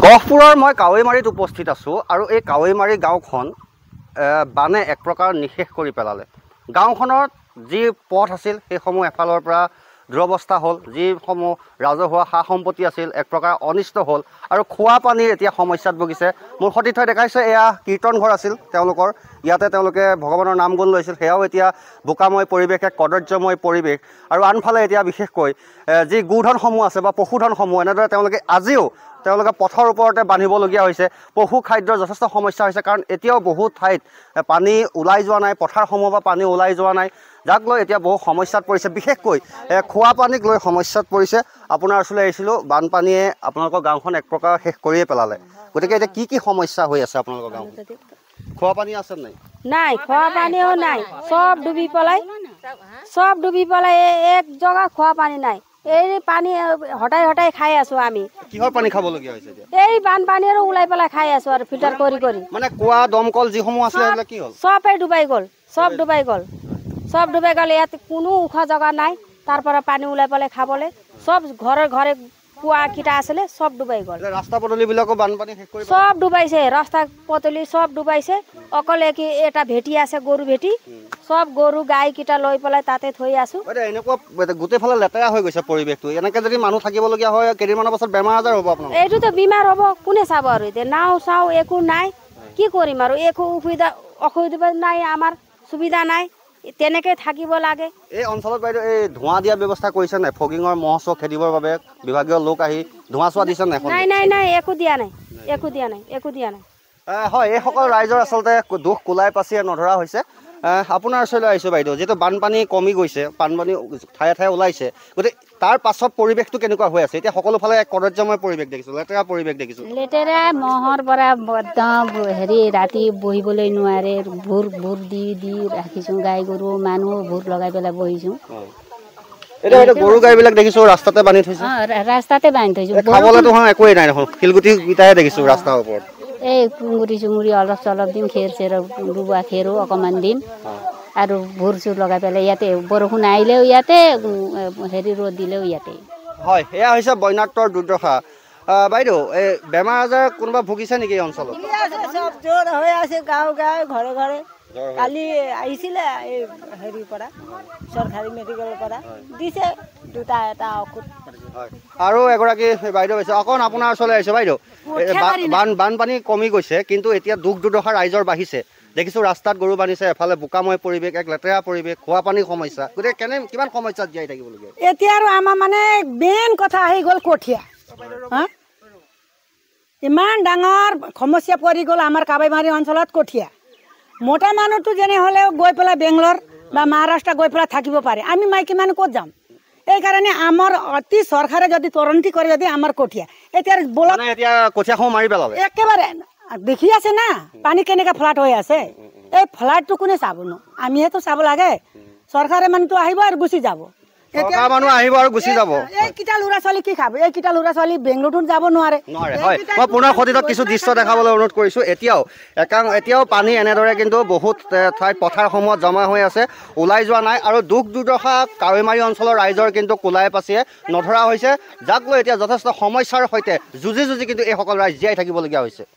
গহপুৰৰ মই কাৱৈমাৰীত উপস্থিত আছোঁ আৰু এই কাৱৈমাৰী গাঁওখন বানে এক প্ৰকাৰ নিশেষ কৰি পেলালে গাঁওখনত যি পথ আছিল সেইসমূহ এফালৰ পৰা দুৰৱস্থা হ'ল যিসমূহ ৰাজহুৱা সা সম্পত্তি আছিল এক প্ৰকাৰ অনিষ্ট হ'ল আৰু খোৱা পানীৰ এতিয়া সমস্যাত ভুগিছে মোৰ সতীৰ্থই দেখাইছে এয়া কীৰ্তন ঘৰ আছিল তেওঁলোকৰ ইয়াতে তেওঁলোকে ভগৱানৰ নাম গুণ লৈছিল সেয়াও এতিয়া বোকাময় পৰিৱেশ এক কদৰ্যময় পৰিৱেশ আৰু আনফালে এতিয়া বিশেষকৈ যি গোধনসমূহ আছে বা পশুধনসমূহ এনেদৰে তেওঁলোকে আজিও তেওঁলোকে পথৰ ওপৰতে বান্ধিবলগীয়া হৈছে পশু খাদ্যৰ যথেষ্ট সমস্যা হৈছে কাৰণ এতিয়াও বহু ঠাইত পানী ওলাই যোৱা নাই পথাৰসমূহৰ পৰা পানী ওলাই যোৱা নাই যাক লৈ এতিয়া বহু সমস্যাত পৰিছে বিশেষকৈ খোৱা পানীক লৈ সমস্যাত পৰিছে আপোনাৰ ওচৰলৈ আহিছিলোঁ বানপানীয়ে আপোনালোকৰ গাঁওখন এক প্ৰকাৰ শেষ কৰিয়ে পেলালে গতিকে এতিয়া কি কি সমস্যা হৈ আছে আপোনালোকৰ গাঁৱত খোৱা পানী আছে নাই নাই খোৱা পানীও নাই চব ডুবি পেলাই চব ডুবি পেলাই এক জেগা খোৱা পানী নাই এই পানী হটাই হটাই খাই আছো আমি কিহৰ পানী খাবলগীয়া হৈছে এই বানপানী আৰু ওলাই পেলাই খাই আছো আৰু ফিল্টাৰ কৰি কৰি মানে কুঁৱা দমকল যিসমূহ আছে কি হ'ল চবেই ডুবাই গ'ল চব ডুবাই গ'ল চব ডুবাই গ'ল ইয়াত কোনো ওখ জেগা নাই তাৰ পৰা পানী ওলাই পেলাই খাবলৈ চব ঘৰে ঘৰে কুঁৱাকেইটা আছিলে চব ডুবাই গ'ল ৰাস্তা পদূলিবিলাকো বানপানী শেষ কৰি চব ডুবাইছে ৰাস্তা পদূলি চব ডুবাইছে অকলে কি এটা ভেটি আছে গৰু ভেটি চব গৰু গাইকেইটা লৈ পেলাই তাতে থৈ আছো এনেকুৱা গোটেইফালে লেতেৰা হৈ গৈছে পৰিৱেশটো এনেকে যদি মানুহ থাকিবলগীয়া হয় কেইদিনমানৰ পাছত বেমাৰ আজাৰ হ'ব আপোনাৰ এইটোতো বেমাৰ হ'ব কোনে চাব আৰু এতিয়া নাও চাও একো নাই কি কৰিম আৰু একো অসুবিধা অসুবিধা নাই আমাৰ সুবিধা নাই তেনেকে থাকিব লাগে এই অঞ্চলত বাইদেউ এই ধোঁৱা দিয়া ব্যৱস্থা কৰিছে নাই ফগিঙৰ মহ চহ খেদিবৰ বাবে বিভাগীয় লোক আহি ধোঁৱা চোৱা দিছে নাই নাই নাই নাই একো দিয়া নাই একো দিয়া নাই একো দিয়া নাই হয় এইসকল ৰাইজৰ আচলতে দুখ কোলাই পাচিয়ে নধৰা হৈছে আপোনাৰ ওচৰলৈ আহিছোঁ বাইদেউ যিহেতু বানপানী কমি গৈছে বানপানী ঠায়ে ঠায়ে ওলাইছে গতিকে তাৰ পাছত পৰিৱেশটো কেনেকুৱা হৈ আছে এতিয়া সকলোফালে এক কদৰ্যময় পৰিৱেশ দেখিছোঁ লেতেৰা পৰিৱেশ দেখিছোঁ লেতেৰা মহৰ পৰা একদম হেৰি ৰাতি বহিবলৈ নোৱাৰে ভূৰ ভোৰ দি দি ৰাখিছোঁ গাই গৰু মানুহ ভোৰ লগাই পেলাই বহিছোঁ ৰাস্তাতে বান্ধি থৈছোঁ খাবলৈতো একোৱেই নাই দেখোন শিলগুটি কেইটাহে দেখিছোঁ ৰাস্তাৰ ওপৰত এই কুঙুৰি চুঙুৰি অলপ চলপ দিওঁ খেৰ চেৰ ৰোৱা খেৰো অকণমান দিম আৰু ভোৰ চোৰ লগাই পেলাই ইয়াতে বৰষুণ আহিলেও ইয়াতে হেৰি ৰ'দ দিলেও ইয়াতে হয় সেয়া হৈছে বন্যাত্মৰ দুৰ্দশা বাইদেউ এই বেমাৰ আজাৰ কোনোবা ভুগিছে নেকি অঞ্চলত চব জ্বৰ হৈ আছে গাঁও গাঁৱে ঘৰে ঘৰে কালি আহিছিলে এই হেৰিৰ পৰা চৰকাৰী মেডিকেলৰ পৰা দিছে দুটা এটা আৰু এগৰাকী বাইদেউ এতিয়া আৰু আমাৰ মানে ইমান ডাঙৰ সমস্যা পৰি গ'ল আমাৰ কাবাইমাৰী অঞ্চলত কঠীয়া মতা মানুহটো যেনে হ'লেও গৈ পেলাই বেংগলৰ বা মহাৰাষ্ট্ৰ গৈ পেলাই থাকিব পাৰে আমি মাইকী মানুহ ক'ত যাম এইকাৰণে আমাৰ অতি চৰকাৰে যদি তৰন্তি কৰে যদি আমাৰ কঠীয়া এতিয়া বলত এতিয়া কঠীয়া মাৰি পেলালে একেবাৰে দেখি আছে না পানী কেনেকৈ ফ্লাট হৈ আছে এই ফ্লাটটো কোনে চাব ন আমিহেতো চাব লাগে চৰকাৰে মানেতো আহিব আৰু গুচি যাব এটা মানু আহিব আৰু গুচি যাব এই কিটা লুৰা সালি কি খাব এই কিটা লুৰা সালি বেঙ্গালুৰুত যাব নোৱাৰে হয় মই পুনৰ খতিত কিছু দৃশ্য দেখাবলৈ অনুৰোধ কৰিছো এতিয়াও একাং এতিয়াও পানী এনেদৰে কিন্তু বহুত ঠাই পথাৰ সমূহত জমা হৈ আছে ওলাই যোৱা নাই আৰু দুখ দুৰ্দশা কাৱৈমাৰী অঞ্চলৰ ৰাইজৰ কিন্তু কোলাই পাছিয়ে নধৰা হৈছে যাক লৈ এতিয়া যথেষ্ট সমস্যাৰ সৈতে যুঁজি যুঁজি কিন্তু এইসকল ৰাইজ জীয়াই থাকিবলগীয়া হৈছে